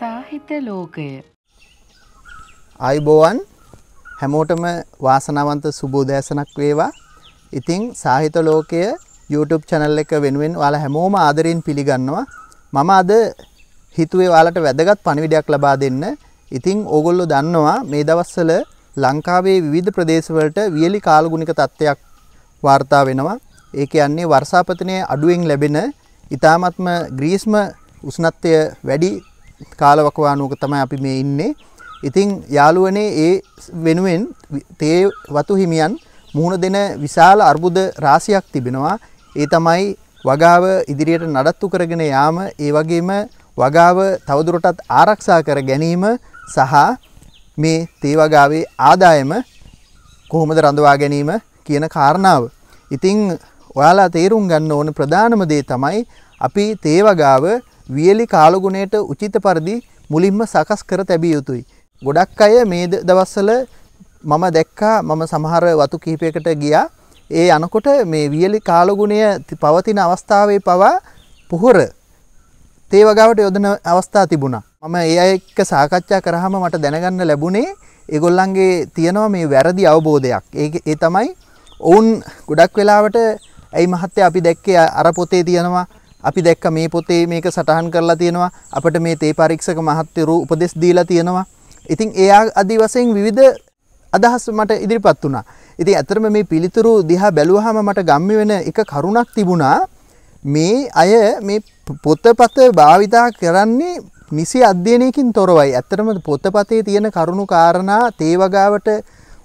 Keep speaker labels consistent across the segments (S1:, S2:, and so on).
S1: සාහිත්‍ය ලෝකය අයිබෝවන් හැමෝටම වාසනාවන්ත සුබෝදෑසනක් වේවා ඉතිං සාහිත්‍ය ලෝකය YouTube channel එක වෙනුවෙන් ඔයාලා හැමෝම ආදරයෙන් පිළිගන්නවා මම අද හිතුවේ ඔයාලට වැදගත් පණිවිඩයක් ලබා දෙන්න ඉතිං ඕගොල්ලෝ දන්නවා මේ දවස්වල ලංකාවේ විවිධ ප්‍රදේශවලට වියලි කාලගුණික තත්ත්වයක් වාර්තා වෙනවා ඒක යන්නේ වර්ෂාපතනය අඩුවෙන් ලැබෙන ඉතාමත්ම ග්‍රීස්ම උස්නත්වය වැඩි කාලවකවානුවක තමයි අපි මේ ඉන්නේ. ඉතින් යාළුවනේ ඒ වෙනුවෙන් තේ වතු හිමියන් මුහුණ දෙන විශාල අර්බුද රාශියක් තිබෙනවා. ඒ තමයි වගාව ඉදිරියට නඩත්තු කරගෙන යාම, ඒ වගේම වගාව තවදුරටත් ආරක්ෂා කර ගැනීම සහ මේ තේ වගාවේ ආදායම කොහොමද රඳවා ගැනීම කියන කාරණාව. ඉතින් ඔයාලා තේරුම් ගන්න ඕන ප්‍රධානම දේ තමයි අපි තේ වගාව වියලි කාලගුණයට උචිත පරිදි මුලින්ම සකස් කර තැබිය යුතුයි. ගොඩක් අය මේ දවස්වල මම දැක්කා මම සමහර වතු කිහිපයකට ගියා. ඒ අනකොට මේ වියලි කාලගුණය පවතින අවස්ථාවේ පවා පොහොර තේ වගාවට යොදන අවස්ථා තිබුණා. මම ඒ අය එක්ක සාකච්ඡා කරාම මට දැනගන්න ලැබුණේ ඒගොල්ලන්ගේ තියෙනවා මේ වැරදි අවබෝධයක්. ඒ ඒ තමයි ඔවුන් ගොඩක් වෙලාවට ඇයි මහත්තයා අපි දැක්කේ අර පොතේ තියෙනවා අපි දැක්ක මේ පොතේ මේක සටහන් කරලා තියෙනවා. අපිට මේ තේ පරීක්ෂක මහත්වරු උපදෙස් දීලා තියෙනවා. ඉතින් ඒ ආදි වශයෙන් විවිධ අදහස් මට ඉදිරිපත් වුණා. ඉතින් ඇත්තටම මේ පිළිතුරු දිහා බැලුවාම මට ගම්මි වෙන එක කරුණක් තිබුණා. මේ අය මේ පොතපත භාවිතා කරන්නේ නිසි අධ්‍යයනයකින් තොරවයි. ඇත්තටම පොතපතේ තියෙන කරුණු කාරණා තේවගාවට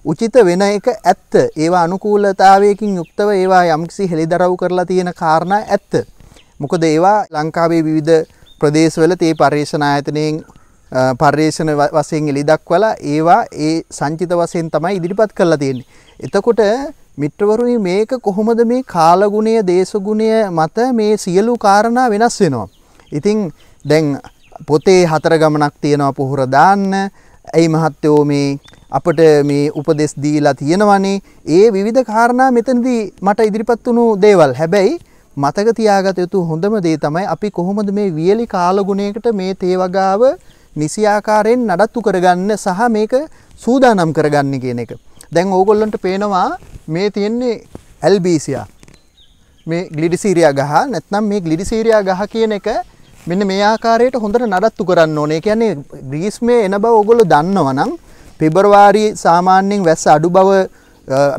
S1: උචිත වෙන එක ඇත්ත. ඒවා අනුකූලතාවයකින් යුක්තව ඒවා යම්කිසි හෙළිදරව් කරලා තියෙන කාරණා ඇත්ත. මොකද ඒවා ලංකාවේ විවිධ ප්‍රදේශවල තේ පර්යේෂණ ආයතනයෙන් පර්යේෂණ වශයෙන් එළිදක්වලා ඒවා ඒ සංචිත වශයෙන් තමයි ඉදිරිපත් කරලා තියෙන්නේ. එතකොට මිත්‍රවරුනි මේක කොහොමද මේ කාලගුණය දේශගුණය මත මේ සියලු කාරණා වෙනස් වෙනවා. ඉතින් දැන් පොතේ හතර ගමනක් තියෙනවා පොහොර දාන්න. ඇයි මහත්තයෝ මේ අපට මේ උපදෙස් දීලා තියෙනවනේ. ඒ විවිධ කාරණා මෙතනදී මට ඉදිරිපත් වුණු දේවල්. හැබැයි මතක තියාගත යුතු හොඳම දේ තමයි අපි කොහොමද මේ වියලි කාලගුණයකට මේ තේවගාව නිසියාකාරයෙන් නඩත්තු කරගන්න සහ මේක සූදානම් කරගන්න කියන එක. දැන් ඕගොල්ලන්ට පේනවා මේ තියෙන්නේ ඇල්බීසියා. මේ ගලිඩිසීරයා ගහ නැත්නම් මේ ගලිඩිසීරයා ගහ කියන එක මෙන්න මේ ආකාරයට හොඳට නඩත්තු කරන්න ඕනේ. කියන්නේ ග්‍රීස්මේ එන බව ඕගොල්ලෝ දන්නවනම් පෙබරවාරි සාමාන්‍යයෙන් වැස්ස අඩු බව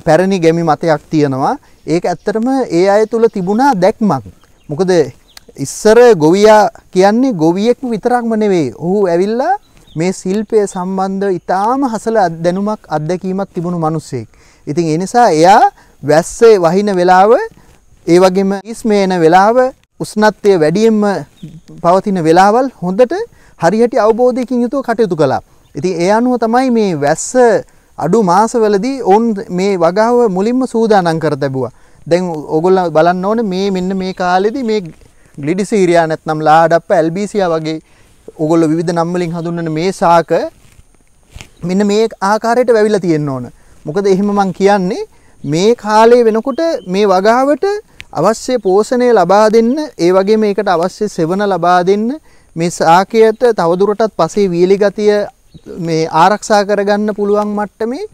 S1: පැරණි ගැමි මතයක් තියෙනවා. ඒක ඇත්තටම ඒ අය තුල තිබුණා දැක්මක්. මොකද ඉස්සර ගොවියා කියන්නේ ගොවියෙක් විතරක්ම නෙවෙයි. ඔහු ඇවිල්ලා මේ ශිල්පය සම්බන්ධ ඉතාම හසල දැනුමක් අත්දැකීමක් තිබුණු මිනිසෙක්. ඉතින් ඒ නිසා එයා වැස්සේ වහින වෙලාව ඒ වගේම ඉස්මේන වෙලාව උෂ්ණත්වය වැඩියෙන්ම පවතින වෙලාවල් හොඳට හරියට අවබෝධයකින් යුතුව කටයුතු කළා. ඉතින් ඒ අනුව තමයි මේ වැස්ස අඩු මාසවලදී ඔවුන් මේ වගාව මුලින්ම සූදානම් කර තැබුවා. දැන් ඔගොල්ලෝ බලන්න ඕනේ මේ මෙන්න මේ කාලෙදී මේ ග්ලිඩිසීරියා නැත්නම් ලාඩප්ප ඇල්බීසියා වගේ ඔගොල්ලෝ විවිධ නම් වලින් හඳුන්වන මේ ශාක මෙන්න මේ ආකාරයට වැවිලා තියෙන්න ඕන. මොකද එහෙම මම කියන්නේ මේ කාලේ වෙනකොට මේ වගාවට අවශ්‍ය පෝෂණය ලබා දෙන්න ඒ වගේ මේකට අවශ්‍ය සෙවන ලබා දෙන්න මේ සාකයට තවදුරටත් පසේ වීලි ගතිය මේ ආරක්ෂා කරගන්න පුළුවන් මට්ටමේ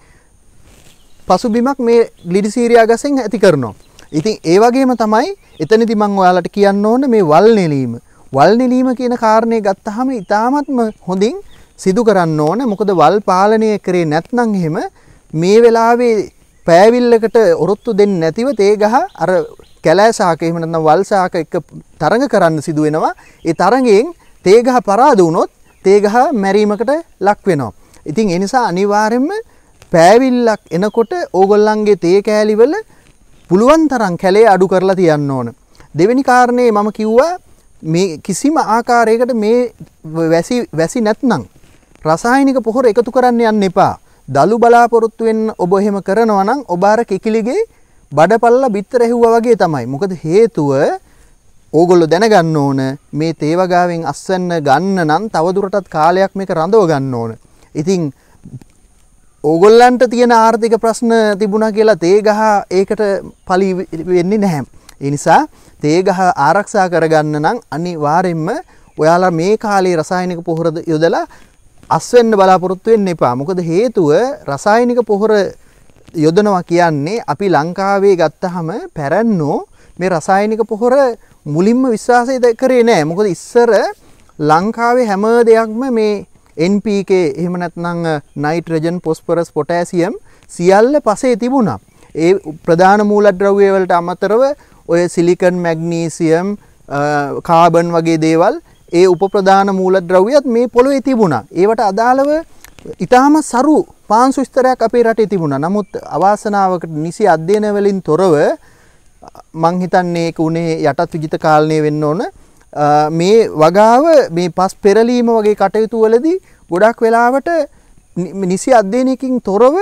S1: පසුබිමක් මේ ලිඩිසීරියා ගසෙන් ඇති කරනවා. ඉතින් ඒ වගේම තමයි එතනදි මම ඔයාලට කියන්න ඕන මේ වල් නෙලීම. වල් නෙලීම කියන කාරණේ ගත්තාම ඉතාමත්ම හොඳින් සිදු කරන්න ඕන. මොකද වල් පාලනය කරේ නැත්නම් එහෙම මේ වෙලාවේ පෑවිල්ලකට ඔරොත්තු දෙන්නේ නැතිව තේ ගහ අර කැලෑ සාක එහෙම නැත්නම් වල් සාක එක තරඟ කරන්න සිදු වෙනවා. ඒ තරඟයෙන් තේ ගහ පරාද වුණොත් තේගහ මැරීමකට ලක් වෙනවා. ඉතින් එනිසා අනිවාරෙන්ම පෑවිල්ලක් එනකොට ඕගොල්ලන්ගේ තේ කෑලිවල පුළුවන් තරම් කැලේ අඩු කරලා තියන්න ඕන. දෙවෙනි කාරණය මම කිව්වා මේ කිසිම ආකාරයකට මේ වැසි වැසි නැත්නම් රසායනික පොහොර එකතු කරන්න යන්න එපා. දලු බලාපොරොත්තු වෙන්න ඔබ එහෙම කරනවා නම් ඔබ අර කිකිලිගේ බඩපල්ලා බිත්තර ඇහුවා වගේ තමයි. මොකද හේතුව ඕගොල්ලෝ දැනගන්න ඕන මේ තේවගාවෙන් අස්වැන්න ගන්න නම් තවදුරටත් කාලයක් මේක රඳව ගන්න ඕන. ඉතින් ඕගොල්ලන්ට තියෙන ආර්ථික ප්‍රශ්න තිබුණා කියලා තේ ගහ ඒකට පලි වෙන්නේ නැහැ. ඒ නිසා තේ ගහ ආරක්ෂා කරගන්න නම් අනිවාර්යෙන්ම ඔයාලා මේ කාලේ රසායනික පොහොර යොදලා අස්වැන්න බලාපොරොත්තු වෙන්න එපා. මොකද හේතුව රසායනික පොහොර යොදනවා කියන්නේ අපි ලංකාවේ ගත්තහම පැරන්නෝ මේ රසායනික පොහොර මුලින්ම විශ්වාසය කරේ නෑ මොකද ඉස්සර ලංකාවේ හැම දෙයක්ම මේ NPK එහෙම නැත්නම් නයිට්‍රජන් පොස්පරස් පොටෑසියම් සියල්ල පසේ තිබුණා. ඒ ප්‍රධාන මූලද්‍රව්‍ය වලට අමතරව ඔය සිලිකන් මැග්නීසියම් කාබන් වගේ දේවල් ඒ උපප්‍රධාන මූලද්‍රව්‍යත් මේ පොළොවේ තිබුණා. ඒවට අදාළව ඊටාම සරු පාංශු ස්තරයක් අපේ රටේ තිබුණා. නමුත් අවාසනාවකට නිසි අධ්‍යයන වලින් තොරව මං හිතන්නේ ඒක උනේ යටත් විජිත කාලණය වෙන්න ඕන. මේ වගාව මේ පස් පෙරලීම වගේ කටයුතු වලදී ගොඩක් වෙලාවට නිසි අධ්‍යයනයකින් තොරව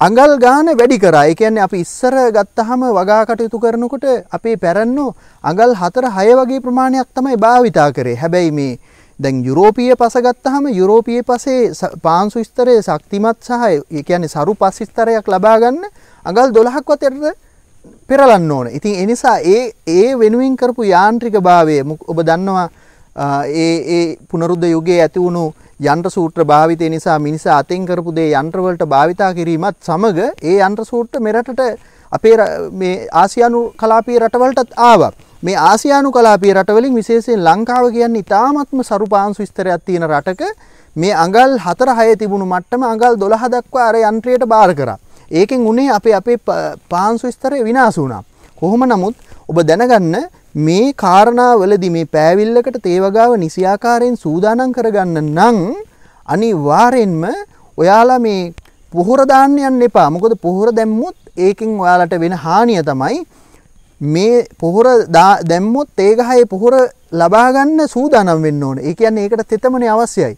S1: අඟල් ගාන වැඩි කරා. ඒ කියන්නේ අපි ඉස්සර ගත්තාම වගා කටයුතු කරනකොට අපේ පැරණෝ අඟල් 4 6 වගේ ප්‍රමාණයක් තමයි භාවිතා කරේ. හැබැයි මේ දැන් යුරෝපීය පස ගත්තාම යුරෝපීය පසේ පාංශු ස්තරයේ ශක්තිමත් සහ ඒ කියන්නේ සරු පස් ස්තරයක් ලබා ගන්න අඟල් 12ක්වත් යටට පෙරලන්න ඕන. ඉතින් ඒ නිසා ඒ ඒ වෙනුවෙන් කරපු යාන්ත්‍රික භාවය ඔබ දන්නවා ඒ ඒ පුනරුද්ධ යුගයේ ඇති වුණු යන්ත්‍ර සූත්‍ර භාවිතය නිසා මිනිස අතෙන් කරපු දේ යන්ත්‍ර වලට භාවිතා කිරීමත් සමග ඒ යන්ත්‍ර සූත්‍ර මෙරටට අපේ මේ ආසියානු කලාපීය රටවලටත් ආවා. මේ ආසියානු කලාපීය රටවලින් විශේෂයෙන් ලංකාව කියන්නේ ඉතාමත්ම සරුපාංශු විස්තරයක් තියෙන රටක මේ අඟල් 4 6 තිබුණු මට්ටම අඟල් 12 දක්වා අර යන්ත්‍රයට බාර කරා. ඒකෙන් උනේ අපේ අපේ පාංශු ස්තරය විනාශ වුණා. කොහොම නමුත් ඔබ දැනගන්න මේ කාරණාවලදී මේ පෑවිල්ලකට තේවගාව නිසියාකාරයෙන් සූදානම් කරගන්න නම් අනිවාර්යෙන්ම ඔයාලා මේ පොහොර දාන්න යන්න එපා. මොකද පොහොර දැම්මොත් ඒකෙන් ඔයාලට වෙන හානිය තමයි මේ පොහොර දැම්මොත් ඒ ගහේ පොහොර ලබා ගන්න සූදානම් වෙන්න ඕනේ. ඒ කියන්නේ ඒකට තෙතමනේ අවශ්‍යයි.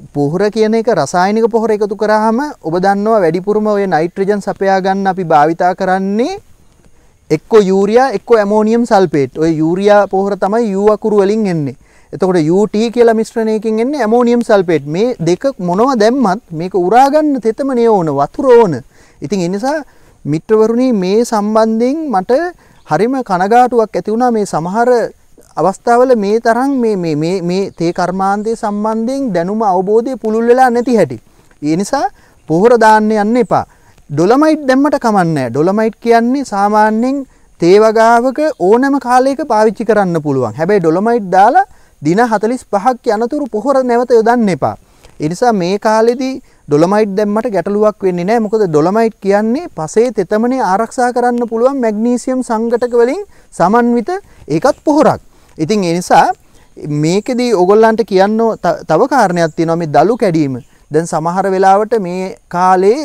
S1: පොහොර කියන එක රසායනික පොහොර එකතු කරාම ඔබ දන්නවා වැඩිපුරම ඔය නයිට්‍රජන් සපයා ගන්න අපි භාවිතා කරන්නේ එක්කෝ යූරියා එක්කෝ ඇමෝනියම් සල්ෆේට්. ඔය යූරියා පොහොර තමයි යූ අකුරු වලින් එන්නේ. එතකොට UT කියලා මිශ්‍රණයකින් එන්නේ ඇමෝනියම් සල්ෆේට්. මේ දෙක මොනවා දැම්මත් මේක උරා ගන්න තෙතමනේ ඕන වතුර ඕන. ඉතින් ඒ නිසා මිත්‍රවරුනි මේ සම්බන්ධයෙන් මට හරිම කනගාටුවක් ඇති වුණා මේ සමහර අවස්ථාවල මේ තරම් මේ මේ මේ මේ තේ කර්මාන්තයේ සම්බන්ධයෙන් දැනුම අවබෝධය පුළුල් වෙලා නැති හැටි. ඒ නිසා පොහොර දාන්න යන්න එපා. ඩොලමයිට් දැම්මට කමන්නේ ඩොලමයිට් කියන්නේ සාමාන්‍යයෙන් තේ වගාවක ඕනෑම කාලයක පාවිච්චි කරන්න පුළුවන්. හැබැයි ඩොලමයිට් දාලා දින 45ක් යනතුරු පොහොර නැවත යොදන්න එපා. ඒ නිසා මේ කාලෙදී ඩොලමයිට් දැම්මට ගැටලුවක් වෙන්නේ නැහැ. මොකද ඩොලමයිට් කියන්නේ පසේ තෙතමනේ ආරක්ෂා කරන්න පුළුවන් මැග්නීසියම් සංඝටක වලින් සමන්විත ඒකත් පොහොරක්. ඉතින් ඒ නිසා මේකෙදී ඔයගොල්ලන්ට කියන්න තව කාරණයක් තියෙනවා මේ දලු කැඩීම. දැන් සමහර වෙලාවට මේ කාලේ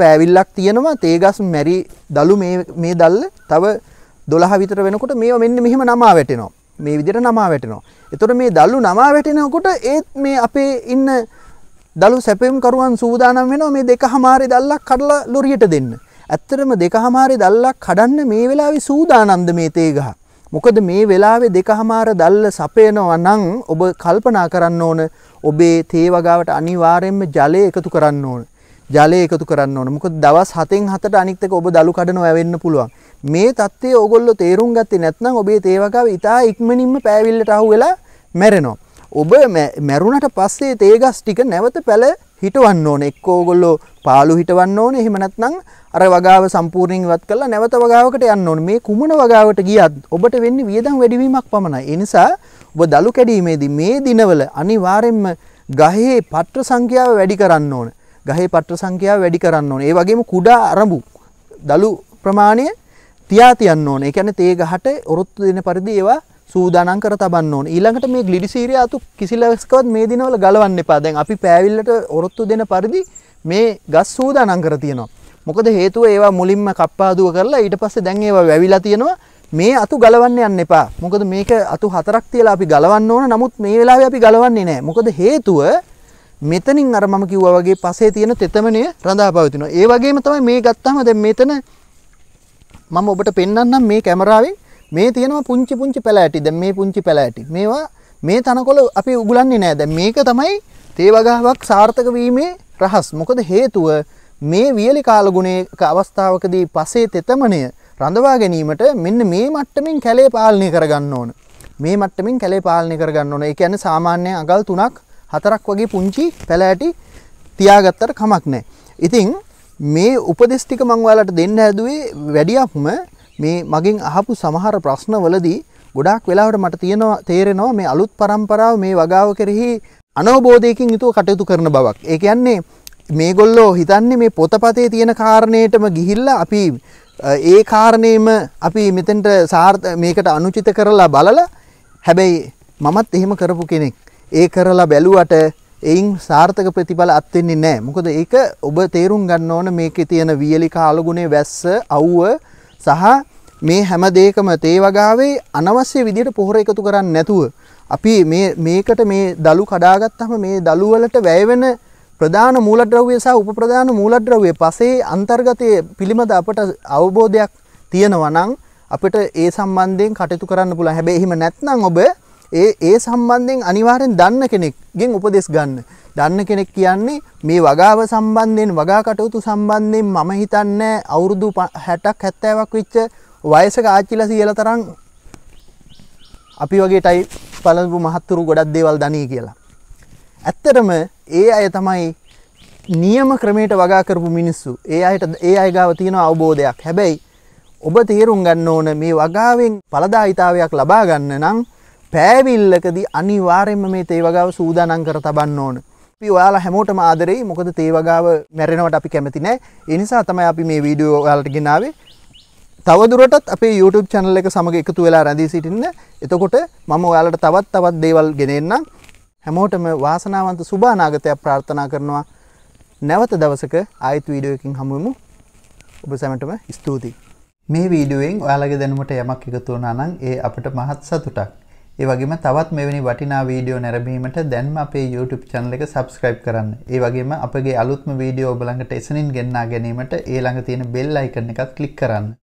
S1: පෑවිල්ලක් තියෙනවා තේගස් මැරි දලු මේ මේ දැල්ල තව 12 විතර වෙනකොට මේවා මෙන්න මෙහෙම නමා වැටෙනවා. මේ විදිහට නමා වැටෙනවා. එතකොට මේ දලු නමා වැටෙනකොට ඒත් මේ අපේ ඉන්න දලු සැපයුම් කරුවන් සූදානම් වෙනවා මේ දෙකමාරේ දැල්ලක් කඩලා ලොරියට දෙන්න. ඇත්තටම දෙකමාරේ දැල්ලක් කඩන්න මේ වෙලාවේ සූදානම්ද මේ තේ ගහ. මොකද මේ වෙලාවේ දෙකහමාර දැල්ල සපයනවා නම් ඔබ කල්පනා කරන්න ඕන ඔබේ තේ වගාවට අනිවාර්යයෙන්ම ජලය එකතු කරන්න ඕන. ජලය එකතු කරන්න ඕන. මොකද දවස් 7න් 7ට අනිත් එක ඔබ දලු කඩනවා වෙන්න පුළුවන්. මේ தත්ත්වය ඕගොල්ලෝ තේරුම් ගත්තේ නැත්නම් ඔබේ තේ වගාව ඉතා ඉක්මනින්ම පෑවිල්ලට අහු වෙලා මැරෙනවා. ඔබ මැරුණට පස්සේ තේ ගස් ටික නැවත පැල හිටවන්න ඕනේ. එක්ක ඕගොල්ලෝ පාළු හිටවන්න ඕනේ. එහෙම නැත්නම් අර වගාව සම්පූර්ණයෙන් ඉවත් කරලා නැවත වගාවකට යන්න ඕනේ. මේ කුමන වගාවට ගියත් ඔබට වෙන්නේ වියදම් වැඩිවීමක් පමණයි. ඒ නිසා ඔබ දලු කැඩීමේදී මේ දිනවල අනිවාර්යයෙන්ම ගහේ පත්‍ර සංඛ්‍යාව වැඩි කරන්න ඕන. ගහේ පත්‍ර සංඛ්‍යාව වැඩි කරන්න ඕන. ඒ වගේම කුඩා අරඹු දලු ප්‍රමාණය තියා තියන්න ඕනේ. ඒ කියන්නේ තේ ගහට ඔරොත්තු දෙන පරිදි ඒවා සූදානම් කර තබන්න ඕනේ. ඊළඟට මේ ග්ලිසීරිය අතු කිසිලකවත් මේ දිනවල ගලවන්න එපා. දැන් අපි පෑවිල්ලට ඔරොත්තු දෙන පරිදි මේ ගස් සූදානම් කර තියෙනවා. මොකද හේතුව ඒවා මුලින්ම කප්පාදුව කරලා ඊට පස්සේ දැන් ඒවා වැවිලා තියෙනවා. මේ අතු ගලවන්න යන්න එපා. මොකද මේක අතු හතරක් තියලා අපි ගලවන්න ඕන. නමුත් මේ වෙලාවේ අපි ගලවන්නේ නැහැ. මොකද හේතුව මෙතනින් අර මම කිව්වා වගේ පසේ තියෙන තෙතමනය රඳා පවතිනවා. ඒ වගේම තමයි මේ ගත්තාම දැන් මෙතන මම ඔබට පෙන්වන්නම් මේ කැමරාවෙන් මේ තියෙනවා පුංචි පුංචි පැලෑටි. දැන් මේ පුංචි පැලෑටි. මේවා මේ තනකොළ අපි උගලන්නේ නැහැ. දැන් මේක තමයි තේවගාවක් සාර්ථක වීමේ රහස්. මොකද හේතුව මේ වියලි කාලගුණයක අවස්ථාවකදී පසේ තෙතමනය රඳවා ගැනීමට මෙන්න මේ මට්ටමින් කැලේ පාලනය කරගන්න ඕන. මේ මට්ටමින් කැලේ පාලනය කරගන්න ඕන. ඒ කියන්නේ සාමාන්‍ය අඟල් 3ක් 4ක් වගේ පුංචි පැලෑටි තියාගත්තට කමක් නැහැ. ඉතින් මේ උපදෙස් ටික මම ඔයාලට දෙන්න හැදුවේ වැඩියක්ම මේ මගෙන් අහපු සමහර ප්‍රශ්නවලදී ගොඩාක් වෙලාවට මට තියෙනවා තේරෙනවා මේ අලුත් පරම්පරාව මේ වගාව කෙරෙහි අනවබෝධයකින් යුතුව කටයුතු කරන බවක්. ඒ කියන්නේ මේගොල්ලෝ හිතන්නේ මේ පොතපතේ තියෙන කාරණේටම ගිහිල්ලා අපි ඒ කාරණේම අපි මෙතෙන්ට සාර්ථ මේකට අනුචිත කරලා බලලා හැබැයි මමත් එහෙම කරපු කෙනෙක්. ඒ කරලා බැලුවට එයින් සාර්ථක ප්‍රතිඵල අත්වෙන්නේ නැහැ. මොකද ඒක ඔබ තේරුම් ගන්න ඕන මේකේ තියෙන වියලි කාලගුණේ වැස්ස අවුව සහ මේ හැම දෙයකම තේවගාවේ අනවශ්‍ය විදිහට පොහොර එකතු කරන්නේ නැතුව අපි මේ මේකට මේ දලු කඩාගත්තම මේ දලු වලට වැය වෙන ප්‍රධාන මූලද්‍රව්‍ය සහ උපප්‍රධාන මූලද්‍රව්‍ය පසේ අන්තර්ගතයේ පිළිමද අපට අවබෝධයක් තියෙනවා නම් අපිට ඒ සම්බන්ධයෙන් කටයුතු කරන්න පුළුවන්. හැබැයි එහෙම නැත්නම් ඔබ ඒ ඒ සම්බන්ධයෙන් අනිවාර්යෙන් දන්න කෙනෙක්ගෙන් උපදෙස් ගන්න. දන්න කෙනෙක් කියන්නේ මේ වගාව සම්බන්ධයෙන් වගා කටයුතු සම්බන්ධයෙන් මම හිතන්නේ අවුරුදු 60ක් 70ක් වෙච්ච වයසක ආච්චිලා සීලා තරම් අපි වගේටයි පළඳපු මහත්තුරු ගොඩක් දේවල් දනී කියලා. ඇත්තටම ඒ අය තමයි නියම ක්‍රමයට වගා කරපු මිනිස්සු. ඒ අයට ඒ අය ගාව තියෙන අවබෝධයක්. හැබැයි ඔබ තේරුම් ගන්න ඕන මේ වගාවෙන් පළදායිතාවයක් ලබා ගන්න නම් පෑවිල්ලකදී අනිවාර්යෙන්ම මේ තේ වගාව සූදානම් කර තබන්න ඕන. අපි ඔයාලා හැමෝටම ආදරෙයි. මොකද තේ වගාව මැරෙනවට අපි කැමති නැහැ. ඒ නිසා තමයි අපි මේ වීඩියෝ ඔයාලට ගෙනාවේ. තවදුරටත් අපේ YouTube channel එක සමග එකතු වෙලා රැඳී සිටින්න. එතකොට මම ඔයාලට තවත් තවත් දේවල් ගෙනෙන්නම්. හැමෝටම වාසනාවන්ත සුබ අනාගතයක් ප්‍රාර්ථනා කරනවා. නැවත දවසක ආයෙත් වීඩියෝ එකකින් හමු වෙමු. ඔබ සැමටම ස්තුතියි. මේ වීඩියෝෙන් ඔයාලගේ දැනුමට යමක් එකතු වුණා නම් ඒ අපිට මහත් සතුටක්. ඒ වගේම තවත් මෙවැනි වටිනා වීඩියෝ නැරඹීමට දැන්ම අපේ YouTube channel එක subscribe කරන්න. ඒ වගේම අපගේ අලුත්ම වීඩියෝ ඔබ ළඟට එසනින් ගෙන්නා ගැනීමට ඒ ළඟ තියෙන bell icon එකත් click කරන්න.